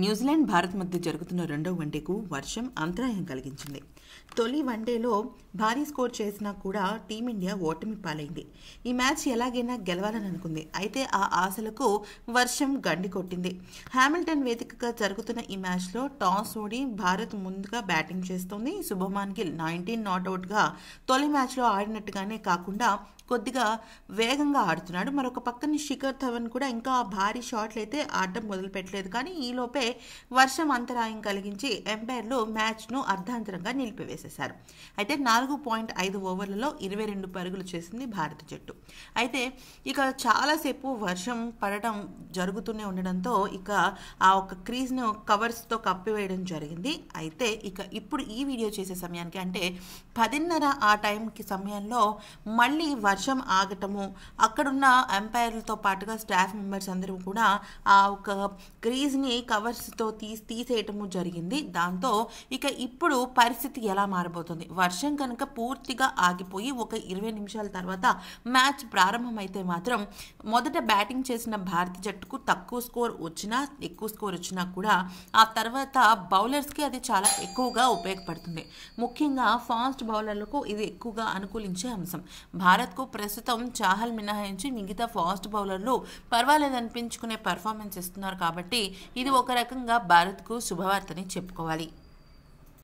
New Zealand Bharat మధ్య జరుగుతున్న రెండో వన్డేకు వర్షం అంతరాయం కలిగించింది తొలి వన్డేలో భారీ స్కోర్ చేసినా కూడా టీమిండియా ఓటమి పాలైంది ఈ మ్యాచ్ ఎలాగైనా గెలవాలని అనుకుంది అయితే ఆ ఆశలకు వర్షం గండి కొట్టింది హ్యామిల్టన్ వేదికగా జరుగుతున్న ఈ మ్యాచ్లో టాస్ ఓడి భారత్ ముందుగా బ్యాటింగ్ చేస్తోంది శుభమాన్ గిల్ నైన్టీన్ నాట్అవుట్గా తొలి మ్యాచ్లో ఆడినట్టుగానే కాకుండా కొద్దిగా వేగంగా ఆడుతున్నాడు మరొక పక్కన శిఖర్ ధవన్ కూడా ఇంకా భారీ షాట్లు అయితే ఆడటం మొదలుపెట్టలేదు కానీ ఈలోపే సమయంలోనే వర్షం అంతరాయం కలిగించి ఎంపైర్లు మ్యాచ్ను అర్ధాంతరంగా నిలిపివేసేశారు అయితే నాలుగు పాయింట్ ఐదు ఓవర్లలో ఇరవై రెండు పరుగులు చేసింది భారత జట్టు అయితే ఇక చాలాసేపు వర్షం పడటం జరుగుతూనే ఉండడంతో ఇక ఆ ఒక క్రీజ్ను కవర్స్తో కప్పివేయడం జరిగింది అయితే ఇక ఇప్పుడు ఈ వీడియో చేసే సమయానికి అంటే పదిన్నర ఆ టైంకి సమయంలో మళ్ళీ వర్షం ఆగటము అక్కడున్న ఎంపైర్లతో పాటుగా స్టాఫ్ మెంబర్స్ అందరూ కూడా ఆ ఒక క్రీజ్ని కవర్ ఫ్లవర్స్తో తీసి తీసేయటము జరిగింది దాంతో ఇక ఇప్పుడు పరిస్థితి ఎలా మారిపోతుంది వర్షం కనుక పూర్తిగా ఆగిపోయి ఒక ఇరవై నిమిషాల తర్వాత మ్యాచ్ ప్రారంభమైతే మాత్రం మొదట బ్యాటింగ్ చేసిన భారత జట్టుకు తక్కువ స్కోర్ వచ్చినా ఎక్కువ స్కోర్ వచ్చినా కూడా ఆ తర్వాత బౌలర్స్కి అది చాలా ఎక్కువగా ఉపయోగపడుతుంది ముఖ్యంగా ఫాస్ట్ బౌలర్లకు ఇది ఎక్కువగా అనుకూలించే అంశం భారత్కు ప్రస్తుతం చాహల్ మినహాయించి మిగతా ఫాస్ట్ బౌలర్లు పర్వాలేదనిపించుకునే పర్ఫార్మెన్స్ ఇస్తున్నారు కాబట్టి ఇది ఒక యకంగ భారత్ కు శుభవార్తని చెప్పుకోవాలి